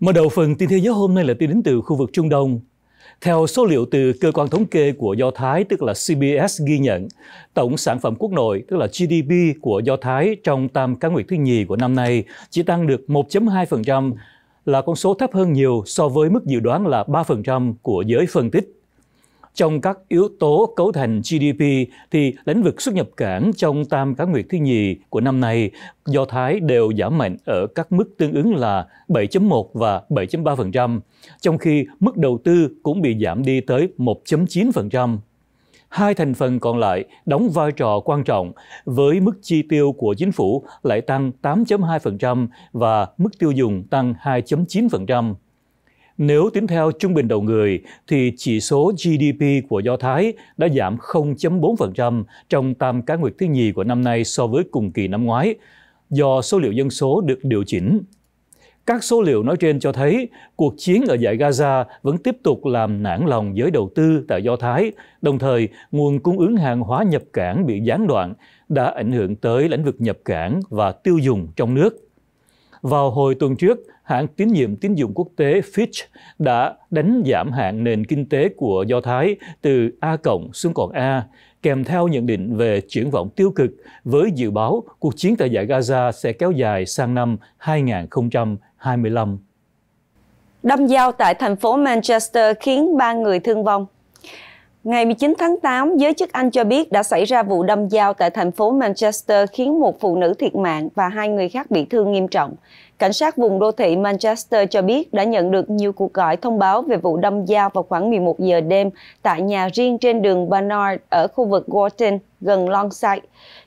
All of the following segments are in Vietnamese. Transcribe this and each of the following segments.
Mở đầu phần tin thế giới hôm nay là tin đến từ khu vực Trung Đông. Theo số liệu từ cơ quan thống kê của Do Thái, tức là CBS ghi nhận, tổng sản phẩm quốc nội, tức là GDP của Do Thái trong tam cá nguyệt thứ nhì của năm nay chỉ tăng được 1.2%, là con số thấp hơn nhiều so với mức dự đoán là 3% của giới phân tích. Trong các yếu tố cấu thành GDP thì lĩnh vực xuất nhập cảng trong tam cá nguyệt thứ nhì của năm nay do Thái đều giảm mạnh ở các mức tương ứng là 7.1 và 7.3%, trong khi mức đầu tư cũng bị giảm đi tới 1.9%. Hai thành phần còn lại đóng vai trò quan trọng với mức chi tiêu của chính phủ lại tăng 8.2% và mức tiêu dùng tăng 2.9%. Nếu tính theo trung bình đầu người, thì chỉ số GDP của Do Thái đã giảm 0.4% trong tam cá nguyệt thứ nhì của năm nay so với cùng kỳ năm ngoái, do số liệu dân số được điều chỉnh. Các số liệu nói trên cho thấy cuộc chiến ở giải Gaza vẫn tiếp tục làm nản lòng giới đầu tư tại Do Thái, đồng thời nguồn cung ứng hàng hóa nhập cảng bị gián đoạn đã ảnh hưởng tới lĩnh vực nhập cảng và tiêu dùng trong nước. Vào hồi tuần trước, hãng tín nhiệm tín dụng quốc tế Fitch đã đánh giảm hạng nền kinh tế của Do Thái từ A cộng xuống còn A, kèm theo nhận định về triển vọng tiêu cực với dự báo cuộc chiến tại giải Gaza sẽ kéo dài sang năm 2025. Đâm dao tại thành phố Manchester khiến ba người thương vong. Ngày 19 tháng 8, giới chức Anh cho biết đã xảy ra vụ đâm dao tại thành phố Manchester khiến một phụ nữ thiệt mạng và hai người khác bị thương nghiêm trọng. Cảnh sát vùng đô thị Manchester cho biết đã nhận được nhiều cuộc gọi thông báo về vụ đâm dao vào khoảng 11 giờ đêm tại nhà riêng trên đường Barnard ở khu vực Gorton, gần Longside.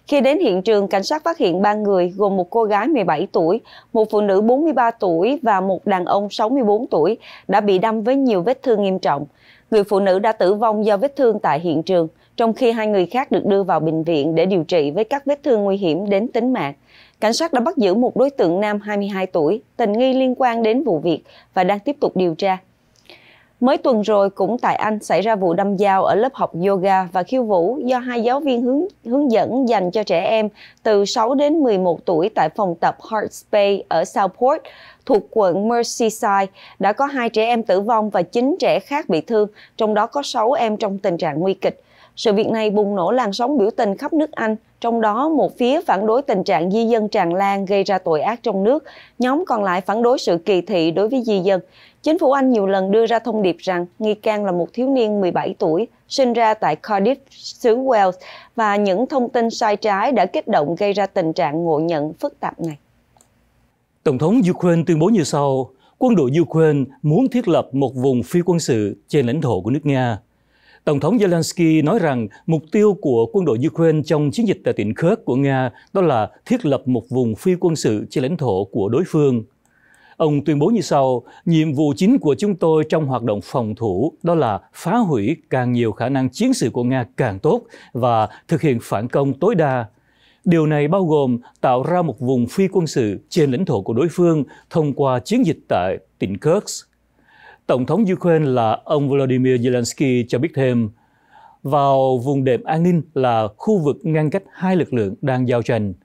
Khi đến hiện trường, cảnh sát phát hiện ba người gồm một cô gái 17 tuổi, một phụ nữ 43 tuổi và một đàn ông 64 tuổi đã bị đâm với nhiều vết thương nghiêm trọng. Người phụ nữ đã tử vong do vết thương tại hiện trường, trong khi hai người khác được đưa vào bệnh viện để điều trị với các vết thương nguy hiểm đến tính mạng. Cảnh sát đã bắt giữ một đối tượng nam 22 tuổi, tình nghi liên quan đến vụ việc và đang tiếp tục điều tra. Mới tuần rồi cũng tại Anh xảy ra vụ đâm dao ở lớp học yoga và khiêu vũ do hai giáo viên hướng hướng dẫn dành cho trẻ em từ 6 đến 11 tuổi tại phòng tập Heart Space ở Southport thuộc quận Merseyside đã có hai trẻ em tử vong và 9 trẻ khác bị thương, trong đó có 6 em trong tình trạng nguy kịch. Sự việc này bùng nổ làn sóng biểu tình khắp nước Anh, trong đó một phía phản đối tình trạng di dân tràn lan gây ra tội ác trong nước, nhóm còn lại phản đối sự kỳ thị đối với di dân. Chính phủ Anh nhiều lần đưa ra thông điệp rằng nghi can là một thiếu niên 17 tuổi, sinh ra tại Cardiff, xứ Wales, và những thông tin sai trái đã kích động gây ra tình trạng ngộ nhận phức tạp này. Tổng thống Ukraine tuyên bố như sau, quân đội Ukraine muốn thiết lập một vùng phi quân sự trên lãnh thổ của nước Nga. Tổng thống Zelensky nói rằng mục tiêu của quân đội Ukraine trong chiến dịch tại tỉnh Kherson của Nga đó là thiết lập một vùng phi quân sự trên lãnh thổ của đối phương – Ông tuyên bố như sau, nhiệm vụ chính của chúng tôi trong hoạt động phòng thủ đó là phá hủy càng nhiều khả năng chiến sự của Nga càng tốt và thực hiện phản công tối đa. Điều này bao gồm tạo ra một vùng phi quân sự trên lãnh thổ của đối phương thông qua chiến dịch tại tỉnh Kursk. Tổng thống Ukraine là ông Volodymyr Zelensky cho biết thêm, vào vùng đệm an ninh là khu vực ngăn cách hai lực lượng đang giao tranh –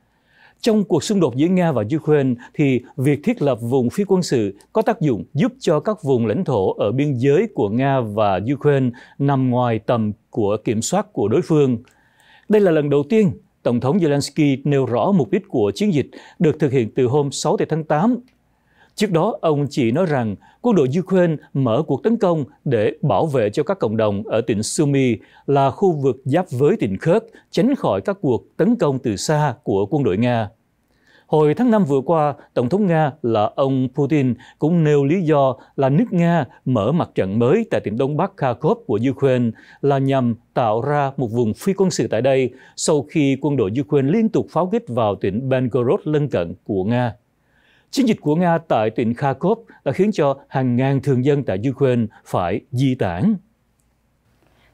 trong cuộc xung đột giữa Nga và Ukraine thì việc thiết lập vùng phi quân sự có tác dụng giúp cho các vùng lãnh thổ ở biên giới của Nga và Ukraine nằm ngoài tầm của kiểm soát của đối phương. Đây là lần đầu tiên Tổng thống Zelensky nêu rõ mục đích của chiến dịch được thực hiện từ hôm 6 tháng 8 Trước đó, ông chỉ nói rằng quân đội Ukraine mở cuộc tấn công để bảo vệ cho các cộng đồng ở tỉnh Sumy là khu vực giáp với tỉnh Khớt, tránh khỏi các cuộc tấn công từ xa của quân đội Nga. Hồi tháng 5 vừa qua, Tổng thống Nga là ông Putin cũng nêu lý do là nước Nga mở mặt trận mới tại tỉnh Đông Bắc Kharkov của Ukraine là nhằm tạo ra một vùng phi quân sự tại đây sau khi quân đội Ukraine liên tục pháo kích vào tỉnh Belgorod lân cận của Nga. Chiến dịch của Nga tại tỉnh Kharkov đã khiến cho hàng ngàn thường dân tại Ukraine phải di tản.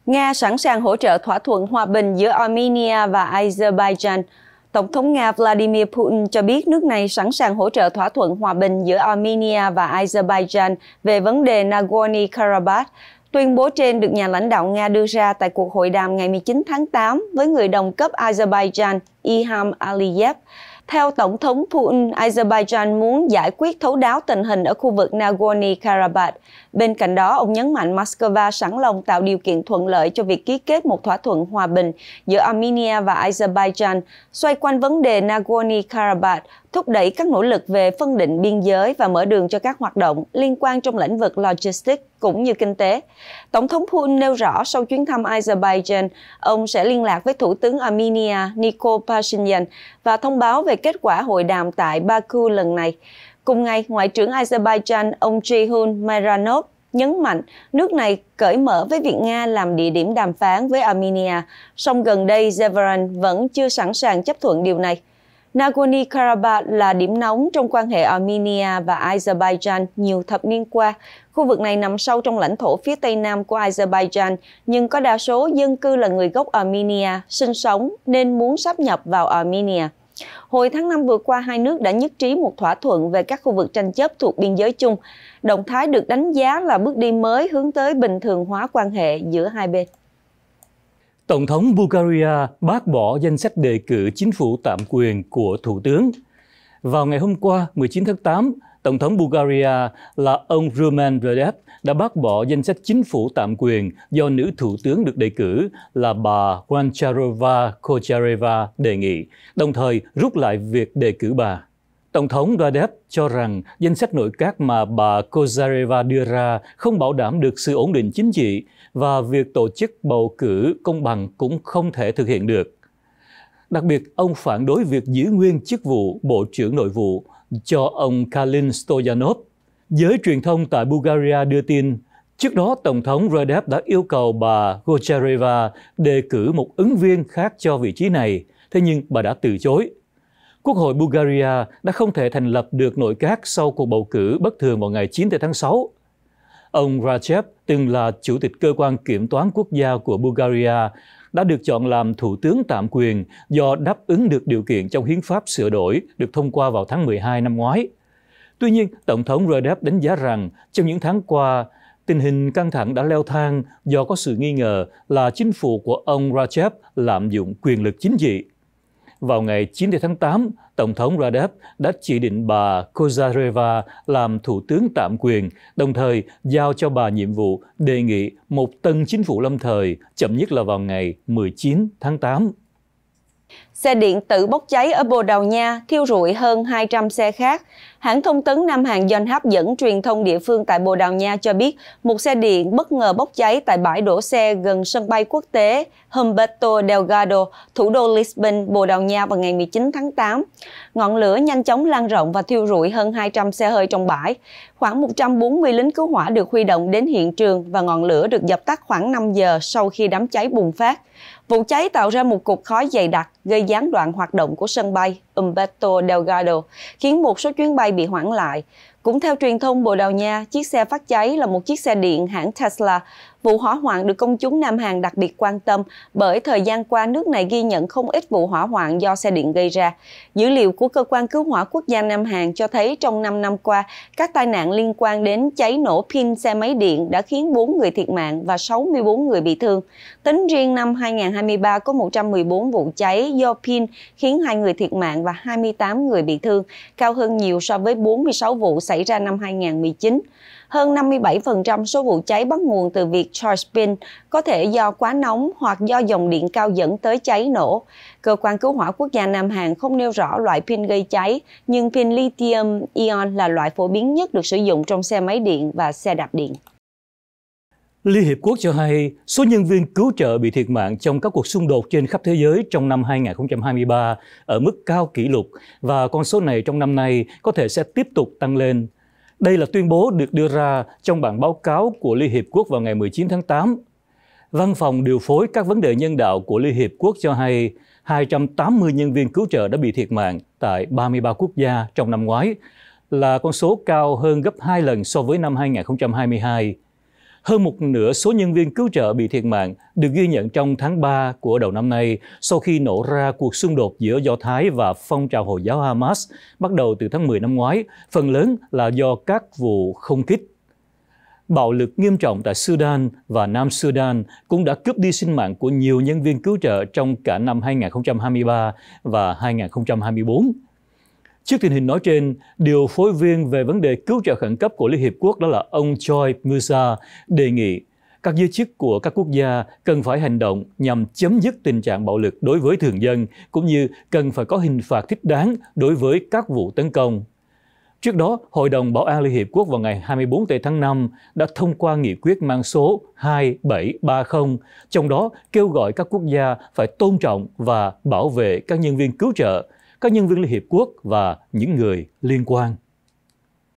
Nga sẵn sàng hỗ trợ thỏa thuận hòa bình giữa Armenia và Azerbaijan. Tổng thống Nga Vladimir Putin cho biết nước này sẵn sàng hỗ trợ thỏa thuận hòa bình giữa Armenia và Azerbaijan về vấn đề Nagorno-Karabakh. Tuyên bố trên được nhà lãnh đạo Nga đưa ra tại cuộc hội đàm ngày 19 tháng 8 với người đồng cấp Azerbaijan Ilham Aliyev. Theo Tổng thống Putin, Azerbaijan muốn giải quyết thấu đáo tình hình ở khu vực Nagorno-Karabakh. Bên cạnh đó, ông nhấn mạnh Moscow sẵn lòng tạo điều kiện thuận lợi cho việc ký kết một thỏa thuận hòa bình giữa Armenia và Azerbaijan xoay quanh vấn đề Nagorno-Karabakh, thúc đẩy các nỗ lực về phân định biên giới và mở đường cho các hoạt động liên quan trong lĩnh vực logistics cũng như kinh tế. Tổng thống Putin nêu rõ sau chuyến thăm Azerbaijan, ông sẽ liên lạc với Thủ tướng Armenia Nikol Pashinyan và thông báo về kết quả hội đàm tại Baku lần này. Cùng ngày, Ngoại trưởng Azerbaijan ông Jihun Maranov nhấn mạnh nước này cởi mở với việc Nga làm địa điểm đàm phán với Armenia, song gần đây Zevaran vẫn chưa sẵn sàng chấp thuận điều này. Nagorno-Karabakh là điểm nóng trong quan hệ Armenia và Azerbaijan nhiều thập niên qua. Khu vực này nằm sâu trong lãnh thổ phía tây nam của Azerbaijan, nhưng có đa số dân cư là người gốc Armenia sinh sống nên muốn sáp nhập vào Armenia. Hồi tháng 5 vừa qua, hai nước đã nhất trí một thỏa thuận về các khu vực tranh chấp thuộc biên giới chung. Động thái được đánh giá là bước đi mới hướng tới bình thường hóa quan hệ giữa hai bên. Tổng thống Bulgaria bác bỏ danh sách đề cử chính phủ tạm quyền của Thủ tướng. Vào ngày hôm qua, 19 tháng 8, Tổng thống Bulgaria là ông Roman Radev đã bác bỏ danh sách chính phủ tạm quyền do nữ thủ tướng được đề cử là bà Goncharova Kochareva đề nghị, đồng thời rút lại việc đề cử bà. Tổng thống Radev cho rằng danh sách nội các mà bà Kozareva đưa ra không bảo đảm được sự ổn định chính trị và việc tổ chức bầu cử công bằng cũng không thể thực hiện được. Đặc biệt, ông phản đối việc giữ nguyên chức vụ Bộ trưởng Nội vụ cho ông Kalin Stoyanov. Giới truyền thông tại Bulgaria đưa tin, trước đó Tổng thống Radev đã yêu cầu bà Gochareva đề cử một ứng viên khác cho vị trí này, thế nhưng bà đã từ chối. Quốc hội Bulgaria đã không thể thành lập được nội các sau cuộc bầu cử bất thường vào ngày 9 tháng 6. Ông Rajeb từng là chủ tịch cơ quan kiểm toán quốc gia của Bulgaria, đã được chọn làm thủ tướng tạm quyền do đáp ứng được điều kiện trong hiến pháp sửa đổi được thông qua vào tháng 12 năm ngoái. Tuy nhiên, Tổng thống Redep đánh giá rằng trong những tháng qua, tình hình căng thẳng đã leo thang do có sự nghi ngờ là chính phủ của ông Rajab lạm dụng quyền lực chính trị vào ngày 9 tháng 8, Tổng thống Radev đã chỉ định bà Kozareva làm thủ tướng tạm quyền, đồng thời giao cho bà nhiệm vụ đề nghị một tân chính phủ lâm thời, chậm nhất là vào ngày 19 tháng 8. Xe điện tử bốc cháy ở Bồ Đào Nha thiêu rụi hơn 200 xe khác. Hãng thông tấn Nam Hàn doanh hấp dẫn truyền thông địa phương tại Bồ Đào Nha cho biết một xe điện bất ngờ bốc cháy tại bãi đổ xe gần sân bay quốc tế Humberto Delgado, thủ đô Lisbon, Bồ Đào Nha vào ngày 19 tháng 8. Ngọn lửa nhanh chóng lan rộng và thiêu rụi hơn 200 xe hơi trong bãi. Khoảng 140 lính cứu hỏa được huy động đến hiện trường và ngọn lửa được dập tắt khoảng 5 giờ sau khi đám cháy bùng phát. Vụ cháy tạo ra một cục khói dày đặc gây gián đoạn hoạt động của sân bay Umberto Delgado, khiến một số chuyến bay bị hoãn lại. Cũng theo truyền thông Bồ Đào Nha, chiếc xe phát cháy là một chiếc xe điện hãng Tesla Vụ hỏa hoạn được công chúng Nam Hàn đặc biệt quan tâm bởi thời gian qua nước này ghi nhận không ít vụ hỏa hoạn do xe điện gây ra. Dữ liệu của Cơ quan Cứu hỏa Quốc gia Nam Hàn cho thấy trong 5 năm qua, các tai nạn liên quan đến cháy nổ pin xe máy điện đã khiến 4 người thiệt mạng và 64 người bị thương. Tính riêng năm 2023 có 114 vụ cháy do pin khiến 2 người thiệt mạng và 28 người bị thương, cao hơn nhiều so với 46 vụ xảy ra năm 2019. Hơn 57% số vụ cháy bắt nguồn từ việc charge pin có thể do quá nóng hoặc do dòng điện cao dẫn tới cháy nổ. Cơ quan cứu hỏa quốc gia Nam Hàn không nêu rõ loại pin gây cháy, nhưng pin lithium ion là loại phổ biến nhất được sử dụng trong xe máy điện và xe đạp điện. Liên Hiệp Quốc cho hay số nhân viên cứu trợ bị thiệt mạng trong các cuộc xung đột trên khắp thế giới trong năm 2023 ở mức cao kỷ lục và con số này trong năm nay có thể sẽ tiếp tục tăng lên. Đây là tuyên bố được đưa ra trong bản báo cáo của Liên Hiệp Quốc vào ngày 19 tháng 8. Văn phòng điều phối các vấn đề nhân đạo của Liên Hiệp Quốc cho hay 280 nhân viên cứu trợ đã bị thiệt mạng tại 33 quốc gia trong năm ngoái, là con số cao hơn gấp 2 lần so với năm 2022 hơn một nửa số nhân viên cứu trợ bị thiệt mạng được ghi nhận trong tháng 3 của đầu năm nay sau khi nổ ra cuộc xung đột giữa Do Thái và phong trào Hồi giáo Hamas bắt đầu từ tháng 10 năm ngoái, phần lớn là do các vụ không kích. Bạo lực nghiêm trọng tại Sudan và Nam Sudan cũng đã cướp đi sinh mạng của nhiều nhân viên cứu trợ trong cả năm 2023 và 2024. Trước tình hình nói trên, điều phối viên về vấn đề cứu trợ khẩn cấp của Liên Hiệp Quốc đó là ông Choi Musa đề nghị các giới chức của các quốc gia cần phải hành động nhằm chấm dứt tình trạng bạo lực đối với thường dân, cũng như cần phải có hình phạt thích đáng đối với các vụ tấn công. Trước đó, Hội đồng Bảo an Liên Hiệp Quốc vào ngày 24 tháng 5 đã thông qua nghị quyết mang số 2730, trong đó kêu gọi các quốc gia phải tôn trọng và bảo vệ các nhân viên cứu trợ, các nhân viên Liên Hiệp Quốc và những người liên quan